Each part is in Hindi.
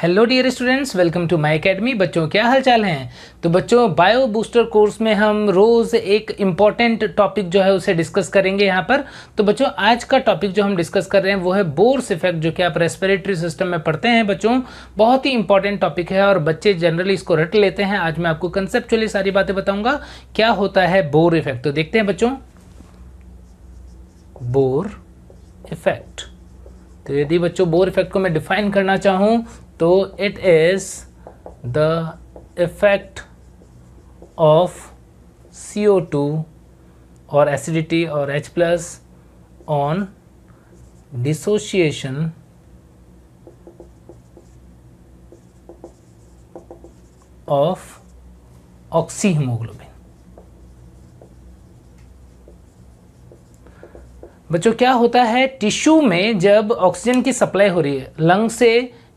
hello dear students welcome to my academy बच्चों क्या हालचाल हैं तो बच्चों बायो बूस्टर कोर्स में हम रोज़ एक इम्पॉर्टेंट टॉपिक जो है उसे डिस्कस करेंगे यहाँ पर तो बच्चों आज का टॉपिक जो हम डिस्कस कर रहे हैं वो है बोर्स इफेक्ट जो कि आप रेस्पिरेटरी सिस्टम में पढ़ते हैं बच्चों बहुत ही इंपॉर्टेंट टॉपिक है और बच्चे जनरली इसको रट लेते हैं आज मैं आपको कंसेप्चुअली सारी बातें बताऊँगा क्या होता है बोर इफेक्ट तो देखते हैं बच्चों बोर इफेक्ट तो यदि बच्चों बोर इफेक्ट को मैं डिफाइन करना चाहूँ तो it is the effect of C O two और एसिडिटी और H plus on dissociation of oxyhaemoglobin बच्चों क्या होता है टिश्यू में जब ऑक्सीजन की सप्लाई हो रही है लंग से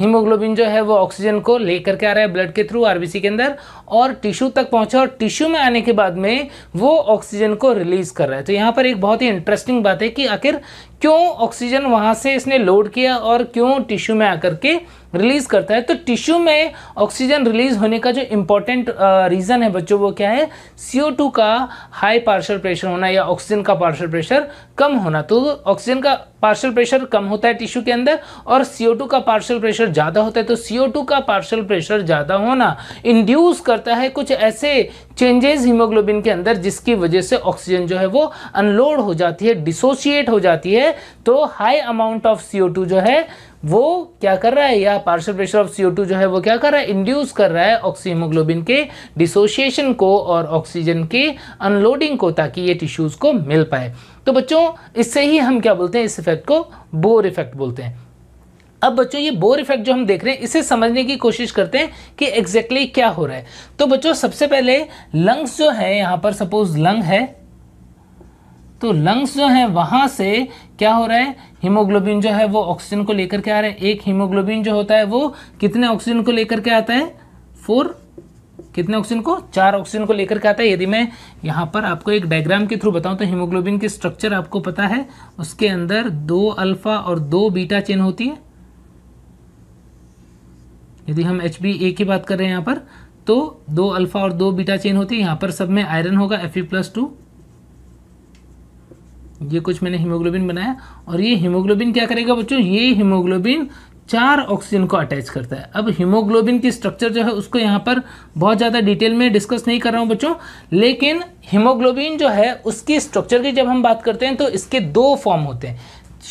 हीमोग्लोबिन जो है वो ऑक्सीजन को लेकर के आ रहा है ब्लड के थ्रू आरबीसी के अंदर और टिश्यू तक पहुंचा और टिश्यू में आने के बाद में वो ऑक्सीजन को रिलीज कर रहा है तो यहाँ पर एक बहुत ही इंटरेस्टिंग बात है कि आखिर क्यों ऑक्सीजन वहाँ से इसने लोड किया और क्यों टिश्यू में आकर के रिलीज़ करता है तो टिश्यू में ऑक्सीजन रिलीज़ होने का जो इम्पोर्टेंट रीज़न है बच्चों वो क्या है CO2 का हाई पार्शल प्रेशर होना या ऑक्सीजन का पार्शल प्रेशर कम होना तो ऑक्सीजन का पार्शल प्रेशर कम होता है टिश्यू के अंदर और CO2 का पार्शल प्रेशर ज़्यादा होता है तो CO2 का पार्शल प्रेशर ज़्यादा होना इंड्यूस करता है कुछ ऐसे चेंजेस हीमोग्लोबिन के अंदर जिसकी वजह से ऑक्सीजन जो है वो अनलोड हो जाती है डिसोशिएट हो जाती है तो हाई अमाउंट ऑफ सी जो है वो क्या कर रहा है या पार्शियल प्रेशर ऑफ सी जो है वो क्या कर रहा है इंड्यूस कर रहा है ऑक्सीहीमोग्लोबिन के डिसोसिएशन को और ऑक्सीजन के अनलोडिंग को ताकि ये टिश्यूज़ को मिल पाए तो बच्चों इससे ही हम क्या बोलते हैं इस इफेक्ट को बोर इफेक्ट बोलते हैं अब बच्चों ये बोर इफेक्ट जो हम देख रहे हैं इसे समझने की कोशिश करते हैं कि एग्जैक्टली exactly क्या हो रहा है तो बच्चों सबसे पहले लंग्स जो है यहाँ पर सपोज लंग है तो लंग्स जो है वहां से क्या हो रहा है हीमोग्लोबिन जो है वो ऑक्सीजन को लेकर के आ रहा है एक हीमोग्लोबिन जो होता है वो कितने ऑक्सीजन को लेकर के आता है फोर कितने ऑक्सीजन को चार ऑक्सीजन को लेकर के आता है यदि मैं यहाँ पर आपको एक डायग्राम के थ्रू बताऊँ तो हीमोग्लोबिन की स्ट्रक्चर आपको पता है उसके अंदर दो अल्फा और दो बीटा चेन होती है यदि हम एच बी ए की बात कर रहे हैं यहाँ पर तो दो अल्फा और दो बीटा चेन होती है यहाँ पर सब में आयरन होगा एफ ई प्लस टू ये कुछ मैंने हीमोग्लोबिन बनाया और ये हीमोग्लोबिन क्या करेगा बच्चों ये हीमोग्लोबिन चार ऑक्सीजन को अटैच करता है अब हीमोग्लोबिन की स्ट्रक्चर जो है उसको यहाँ पर बहुत ज़्यादा डिटेल में डिस्कस नहीं कर रहा हूँ बच्चों लेकिन हीमोग्लोबिन जो है उसकी स्ट्रक्चर की जब हम बात करते हैं तो इसके दो फॉर्म होते हैं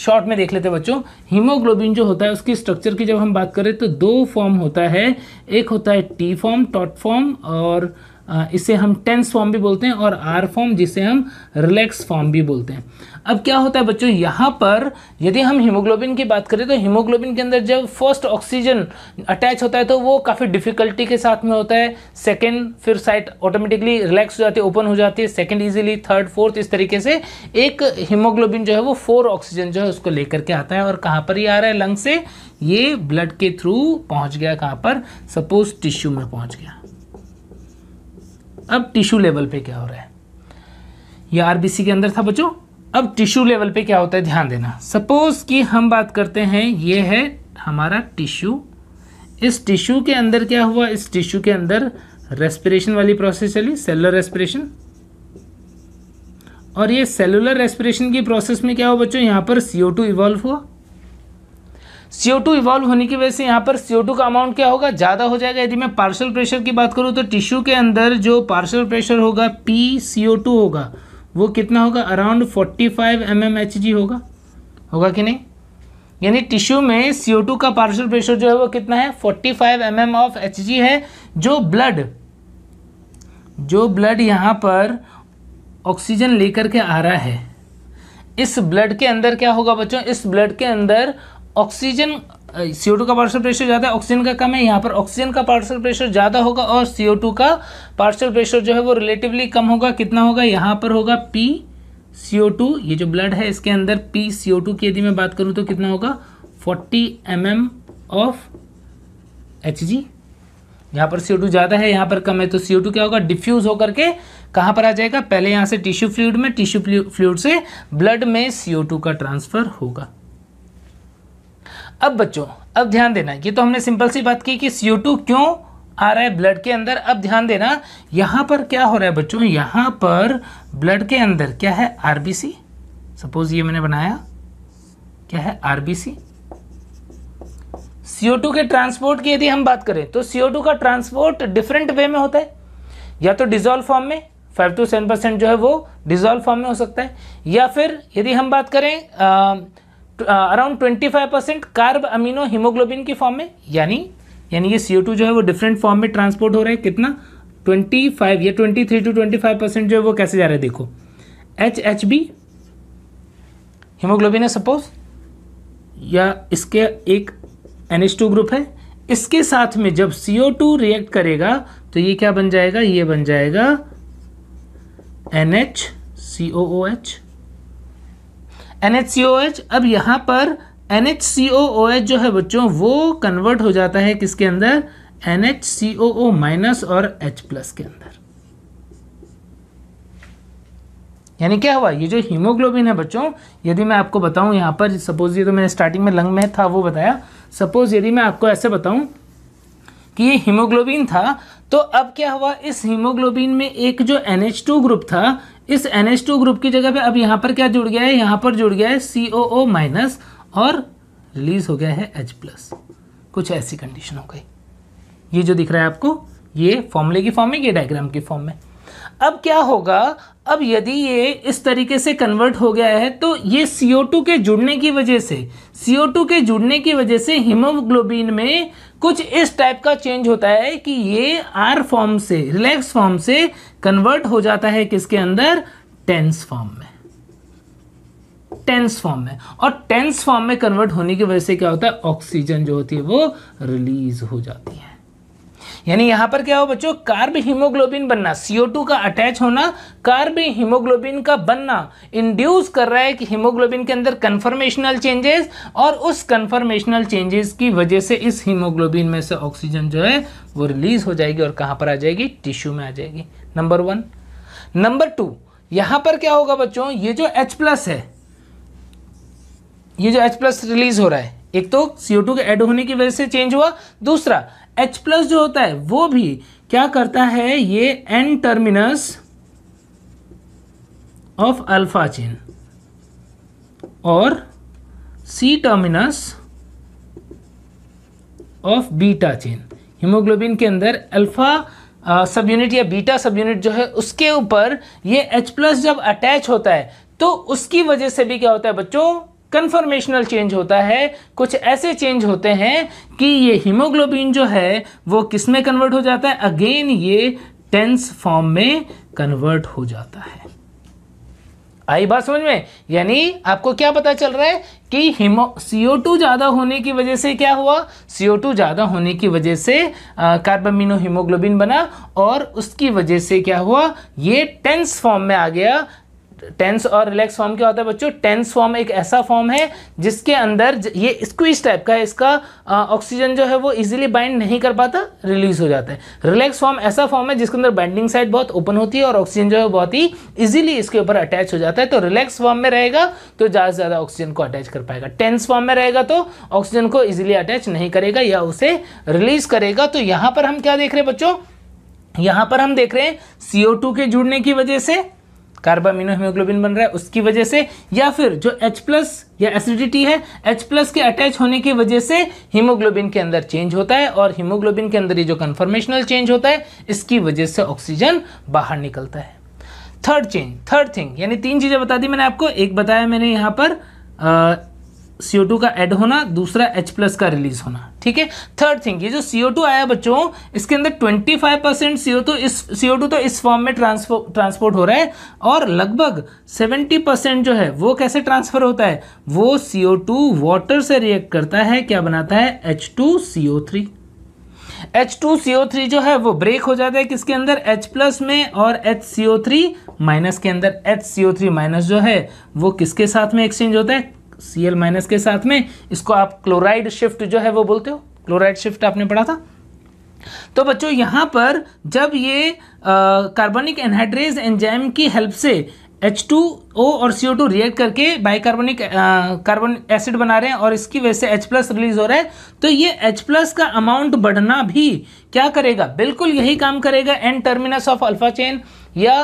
शॉर्ट में देख लेते हैं बच्चों हीमोग्लोबिन जो होता है उसकी स्ट्रक्चर की जब हम बात करें तो दो फॉर्म होता है एक होता है टी फॉर्म टॉट फॉर्म और इसे हम टेंस फॉर्म भी बोलते हैं और आर फॉर्म जिसे हम रिलैक्स फॉर्म भी बोलते हैं अब क्या होता है बच्चों यहाँ पर यदि हम हीमोग्लोबिन की बात करें तो हीमोग्लोबिन के अंदर जब फर्स्ट ऑक्सीजन अटैच होता है तो वो काफ़ी डिफिकल्टी के साथ में होता है सेकेंड फिर साइट ऑटोमेटिकली रिलैक्स हो जाती है ओपन हो जाती है सेकेंड ईजिली थर्ड फोर्थ इस तरीके से एक हीमोग्लोबिन जो है वो फोर ऑक्सीजन जो है उसको लेकर के आता है और कहाँ पर ही आ रहा है लंग से ये ब्लड के थ्रू पहुँच गया कहाँ पर सपोज टिश्यू में पहुँच गया अब टिश्यू लेवल पे क्या हो रहा है ये आरबीसी के अंदर था बच्चों अब टिश्यू लेवल पे क्या होता है ध्यान देना सपोज कि हम बात करते हैं ये है हमारा टिश्यू इस टिश्यू के अंदर क्या हुआ इस टिश्यू के अंदर रेस्पिरेशन वाली प्रोसेस चली सेलुलर रेस्पिरेशन और ये सेलुलर रेस्पिरेशन की प्रोसेस में क्या हुआ बच्चों यहाँ पर सीओ टू इवॉल्व हुआ सीओ टू इवॉल्व होने की वजह से यहाँ पर सीओ टू का अमाउंट क्या होगा ज़्यादा हो जाएगा यदि मैं पार्शल प्रेशर की बात करूँ तो टिश्यू के अंदर जो पार्शल प्रेशर होगा पी सी टू होगा वो कितना होगा around forty five M M H G होगा होगा कि नहीं यानी टिश्यू में सीओ टू का पार्शल प्रेशर जो है वो कितना है forty five M M of H G है जो ब्लड जो ब्लड यहाँ पर ऑक्सीजन लेकर के आ रहा है इस ब्लड के अंदर क्या होगा बच्चों इस ब्लड के अंदर ऑक्सीजन सीओ टू का पार्सल प्रेशर ज़्यादा है ऑक्सीजन का कम है यहाँ पर ऑक्सीजन का पार्सल प्रेशर ज़्यादा होगा और सीओ टू का पार्शल प्रेशर जो है वो रिलेटिवली कम होगा कितना होगा यहाँ पर होगा पी सीओ टू ये जो ब्लड है इसके अंदर पी सीओ टू की यदि मैं बात करूँ तो कितना होगा forty M M of H G यहाँ पर सीओ टू ज़्यादा है यहाँ पर कम है तो सीओ टू क्या होगा डिफ्यूज़ होकर के कहाँ पर आ जाएगा पहले यहाँ से टिश्यू फ्लूड में टिश्यू फ्लूड से ब्लड में सीओ टू का ट्रांसफ़र होगा अब बच्चों अब ध्यान देना ये तो हमने सिंपल सी बात की कि सी क्यों आ रहा है ब्लड के अंदर अब ध्यान देना यहाँ पर क्या हो रहा है बच्चों यहाँ पर ब्लड के अंदर क्या है आर सपोज ये मैंने बनाया क्या है आर बी सी CO2 के ट्रांसपोर्ट की यदि हम बात करें तो CO2 का ट्रांसपोर्ट डिफरेंट वे में होता है या तो डिजोल्व फॉर्म में फाइव टू सेवन परसेंट जो है वो डिजोल्व फॉर्म में हो सकता है या फिर यदि हम बात करें आ, around twenty five percent carbamino haemoglobin की फॉर्म में यानी यानी ये टू जो है वो डिफरेंट फॉर्म में ट्रांसपोर्ट हो रहा है कितना ट्वेंटी फाइव या twenty three to twenty five percent जो है वो कैसे जा रहा है देखो एच एच बी हिमोग्लोबिन है सपोज या इसके एक एन एच टू ग्रुप है इसके साथ में जब सी ओ टू रिएक्ट करेगा तो ये क्या बन जाएगा ये बन जाएगा N H C O O H N H C O H अब यहाँ पर N H C O O H जो है बच्चों वो कन्वर्ट हो जाता है किसके अंदर N H C O O minus और एच प्लस के अंदर यानी क्या हुआ ये जो हीमोग्लोबिन है बच्चों यदि मैं आपको बताऊं यहाँ पर सपोज ये तो मैंने स्टार्टिंग में लंग में था वो बताया सपोज यदि मैं आपको ऐसे बताऊं कि ये हीमोग्लोबिन था तो अब क्या हुआ इस हीमोग्लोबिन में एक जो एन ग्रुप था इस एन ग्रुप की जगह पे अब यहाँ पर क्या जुड़ गया है यहाँ पर जुड़ गया है सी ओ ओ माइनस और रिलीज हो गया है एच प्लस कुछ ऐसी कंडीशन हो गई ये जो दिख रहा है आपको ये फॉर्मूले की फॉर्म में ये डायग्राम की फॉर्म में अब क्या होगा अब यदि ये इस तरीके से कन्वर्ट हो गया है तो ये CO2 के जुड़ने की वजह से CO2 के जुड़ने की वजह से हिमोग्लोबिन में कुछ इस टाइप का चेंज होता है कि ये आर फॉर्म से रिलैक्स फॉर्म से कन्वर्ट हो जाता है किसके अंदर टेंस फॉर्म में टेंस फॉर्म में और टेंस फॉर्म में कन्वर्ट होने की वजह से क्या होता है ऑक्सीजन जो होती है वो रिलीज हो जाती है यानी यहाँ पर क्या हो बच्चों कार्ब हीमोग्लोबिन बनना CO2 का अटैच होना कार्ब हीमोग्लोबिन का बनना इंड्यूस कर रहा है कि हीमोग्लोबिन के अंदर कन्फर्मेशनल चेंजेस और उस कन्फर्मेशनल चेंजेस की वजह से इस हीमोग्लोबिन में से ऑक्सीजन जो है वो रिलीज हो जाएगी और कहाँ पर आ जाएगी टिश्यू में आ जाएगी नंबर वन नंबर टू यहाँ पर क्या होगा बच्चों ये जो H प्लस है ये जो H प्लस रिलीज हो रहा है एक तो CO2 के ऐड होने की वजह से चेंज हुआ दूसरा एच प्लस जो होता है वो भी क्या करता है ये N terminus of alpha chain और C terminus of beta chain haemoglobin के अंदर अल्फा सब यूनिट या बीटा सब यूनिट जो है उसके ऊपर ये H प्लस जब अटैच होता है तो उसकी वजह से भी क्या होता है बच्चों कन्फर्मेशनल चेंज होता है कुछ ऐसे चेंज होते हैं कि ये हीमोग्लोबिन जो है वो किस में कन्वर्ट हो जाता है अगेन ये टेंस फॉर्म में कन्वर्ट हो जाता है आई बात समझ में यानी आपको क्या पता चल रहा है कि हिमो सीओ टू ज़्यादा होने की वजह से क्या हुआ सीओ टू ज़्यादा होने की वजह से कार्बामिनो हीमोग्लोबिन बना और उसकी वजह से क्या हुआ ये टेंस फॉर्म में आ गया टेंस और रिलैक्स फॉर्म क्या होता है बच्चों टेंस फॉर्म एक ऐसा फॉर्म है जिसके अंदर ये स्क्वीज टाइप का है इसका ऑक्सीजन जो है वो इजीली बाइंड नहीं कर पाता रिलीज हो जाता है रिलैक्स फॉर्म ऐसा फॉर्म है जिसके अंदर बाइंडिंग साइड बहुत ओपन होती है और ऑक्सीजन जो है बहुत ही ईजिली इसके ऊपर अटैच हो जाता है तो रिलैक्स फॉर्म में रहेगा तो ज़्यादा से ज़्यादा ऑक्सीजन को अटैच कर पाएगा टेंस फॉर्म में रहेगा तो ऑक्सीजन को ईजिली अटैच नहीं करेगा या उसे रिलीज करेगा तो यहाँ पर हम क्या देख रहे हैं बच्चों यहाँ पर हम देख रहे हैं CO2 के जुड़ने की वजह से कार्बामिनो हीमोग्लोबिन बन रहा है उसकी वजह से या फिर जो H प्लस या एसिडिटी है H प्लस के अटैच होने की वजह से हीमोग्लोबिन के अंदर चेंज होता है और हीमोग्लोबिन के अंदर ये जो कन्फर्मेशनल चेंज होता है इसकी वजह से ऑक्सीजन बाहर निकलता है थर्ड चेंज थर्ड थिंग यानी तीन चीज़ें बता दी मैंने आपको एक बताया मैंने यहाँ पर आ, CO2 का ऐड होना दूसरा H प्लस का रिलीज होना ठीक है थर्ड थिंग ये जो CO2 आया बच्चों इसके अंदर 25 परसेंट इस CO2 तो इस फॉर्म तो में ट्रांसपोर्ट हो रहा है और लगभग 70 परसेंट जो है वो कैसे ट्रांसफर होता है वो CO2 वाटर से रिएक्ट करता है क्या बनाता है H2CO3 H2CO3 जो है वो ब्रेक हो जाता है किसके अंदर H प्लस में और HCO3 माइनस के अंदर HCO3 माइनस जो है वो किसके साथ में एक्सचेंज होता है सी एल माइनस के साथ में इसको आप क्लोराइड शिफ्ट जो है वो बोलते हो क्लोराइड शिफ्ट आपने पढ़ा था तो बच्चों यहां पर जब ये कार्बनिक एनहाइड्रेज एंजाइम की हेल्प से H2O और CO2 रिएक्ट करके बाइकार्बोनिक कार्बन एसिड बना रहे हैं और इसकी वजह से H रिलीज हो रहा है तो ये H का अमाउंट बढ़ना भी क्या करेगा बिल्कुल यही काम करेगा N terminus of alpha chain या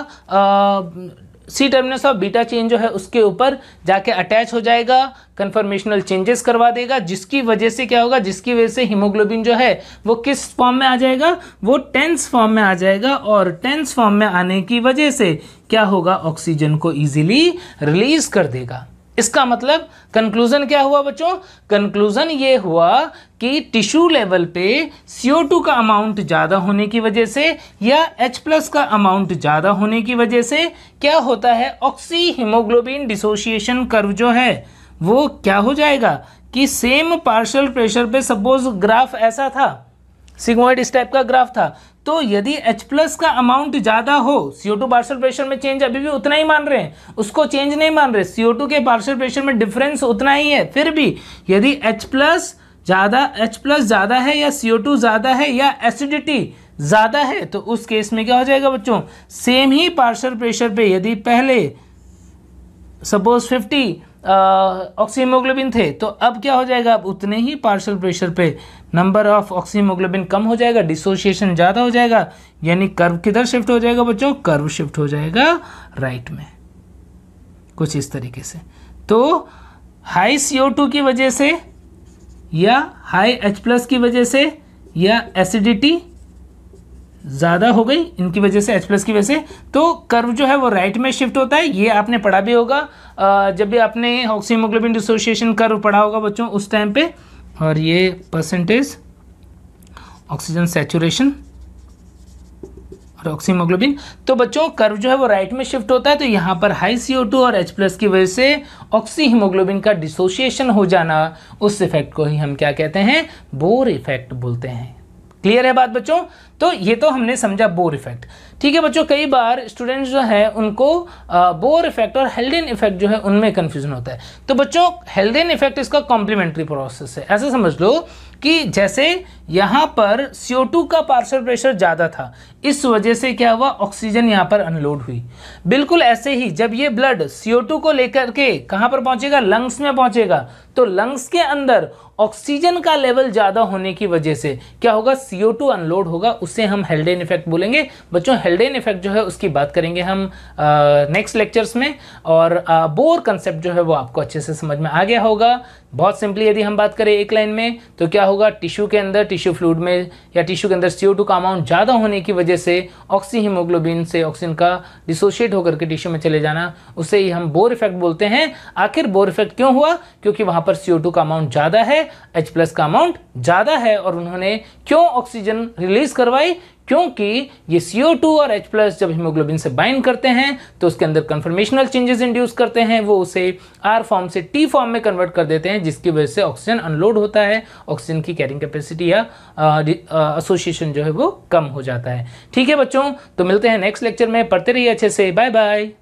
C terminus of beta chain जो है उसके ऊपर जाके अटैच हो जाएगा कन्फर्मेशनल चेंजेस करवा देगा जिसकी वजह से क्या होगा जिसकी वजह से हीमोग्लोबिन जो है वो किस फॉर्म में आ जाएगा वो टेंस फॉर्म में आ जाएगा और टेंस फॉर्म में आने की वजह से क्या होगा ऑक्सीजन को ईजिली रिलीज कर देगा इसका मतलब कंक्लूज़न क्या हुआ बच्चों कंक्लूज़न ये हुआ कि टिश्यू लेवल पे CO2 का अमाउंट ज़्यादा होने की वजह से या H प्लस का अमाउंट ज़्यादा होने की वजह से क्या होता है ऑक्सी हीमोग्लोबिन डिसोशिएशन कर्व जो है वो क्या हो जाएगा कि सेम पार्शल प्रेशर पे सपोज ग्राफ ऐसा था सिग्मोइड इस टाइप का ग्राफ था तो यदि H प्लस का अमाउंट ज़्यादा हो CO2 टू पार्सल प्रेशर में चेंज अभी भी उतना ही मान रहे हैं उसको चेंज नहीं मान रहे CO2 के पार्सल प्रेशर में डिफरेंस उतना ही है फिर भी यदि H प्लस ज़्यादा H प्लस ज़्यादा है या CO2 ज़्यादा है या एसिडिटी ज़्यादा है तो उस केस में क्या हो जाएगा बच्चों सेम ही पार्सल प्रेशर पे यदि पहले सपोज फिफ्टी ऑक्सीमोग्लोबिन थे तो अब क्या हो जाएगा अब उतने ही पार्शल प्रेशर पे नंबर ऑफ ऑक्सीमोग्लोबिन कम हो जाएगा डिसोसिएशन ज़्यादा हो जाएगा यानी कर्व किधर शिफ्ट हो जाएगा बच्चों कर्व शिफ्ट हो जाएगा राइट में कुछ इस तरीके से तो हाई टू की वजह से या हाई एच प्लस की वजह से या एसिडिटी ज़्यादा हो गई इनकी वजह से एच प्लस की वजह से तो कर्व जो है वो राइट में शिफ्ट होता है ये आपने पढ़ा भी होगा जब भी आपने ऑक्सीमोग्लोबिन डिसोसिएशन कर्व पढ़ा होगा बच्चों उस टाइम पे और ये परसेंटेज ऑक्सीजन सेचुरेशन और ऑक्सीमोग्लोबिन तो बच्चों कर्व जो है वो राइट में शिफ्ट होता है तो यहाँ पर हाई सी और एच प्लस की वजह से ऑक्सीहीमोग्लोबिन का डिसोसिएशन हो जाना उस इफेक्ट को ही हम क्या कहते हैं बोर इफेक्ट बोलते हैं क्लियर है बात बच्चों तो ये तो हमने समझा बोर इफेक्ट ठीक है बच्चों कई बार स्टूडेंट्स जो है उनको बोर इफेक्ट और हेल्डेन इफेक्ट जो है उनमें कन्फ्यूजन होता है तो बच्चों हेल्डेन इफेक्ट इसका कॉम्प्लीमेंट्री प्रोसेस है ऐसा समझ लो कि जैसे यहाँ पर CO2 का पार्सल प्रेशर ज़्यादा था इस वजह से क्या हुआ ऑक्सीजन यहाँ पर अनलोड हुई बिल्कुल ऐसे ही जब ये ब्लड CO2 को लेकर के कहाँ पर पहुँचेगा लंग्स में पहुँचेगा तो लंग्स के अंदर ऑक्सीजन का लेवल ज़्यादा होने की वजह से क्या होगा सी अनलोड होगा उससे हम हेल्डेन इफेक्ट बोलेंगे बच्चों हेल्डेन इफेक्ट जो है उसकी बात करेंगे हम नेक्स्ट लेक्चर्स में और बोर कंसेप्ट जो है वो आपको अच्छे से समझ में आ गया होगा बहुत सिंपली यदि हम बात करें एक लाइन में तो क्या होगा टिश्यू के अंदर टिश्यू फ्लूड में या टिश्यू के अंदर सी का अमाउंट ज़्यादा होने की वजह से ऑक्सी से ऑक्सीजन का डिसोशिएट होकर के टिश्यू में चले जाना उसे ही हम बोर इफेक्ट बोलते हैं आखिर बोर इफेक्ट क्यों हुआ क्योंकि वहाँ पर सी का अमाउंट ज़्यादा है एच प्लस का अमाउंट ज़्यादा है और उन्होंने क्यों ऑक्सीजन रिलीज करवाई क्योंकि ये सी और एच प्लस जब हीमोग्लोबिन से बाइंड करते हैं तो उसके अंदर कन्फर्मेशनल चेंजेस इंड्यूस करते हैं वो उसे आर फॉर्म से टी फॉर्म में कन्वर्ट कर देते हैं जिसकी वजह से ऑक्सीजन अनलोड होता है ऑक्सीजन की कैरिंग कैपेसिटी या एसोसिएशन जो है वो कम हो जाता है ठीक है बच्चों तो मिलते हैं नेक्स्ट लेक्चर में पढ़ते रहिए अच्छे से बाय बाय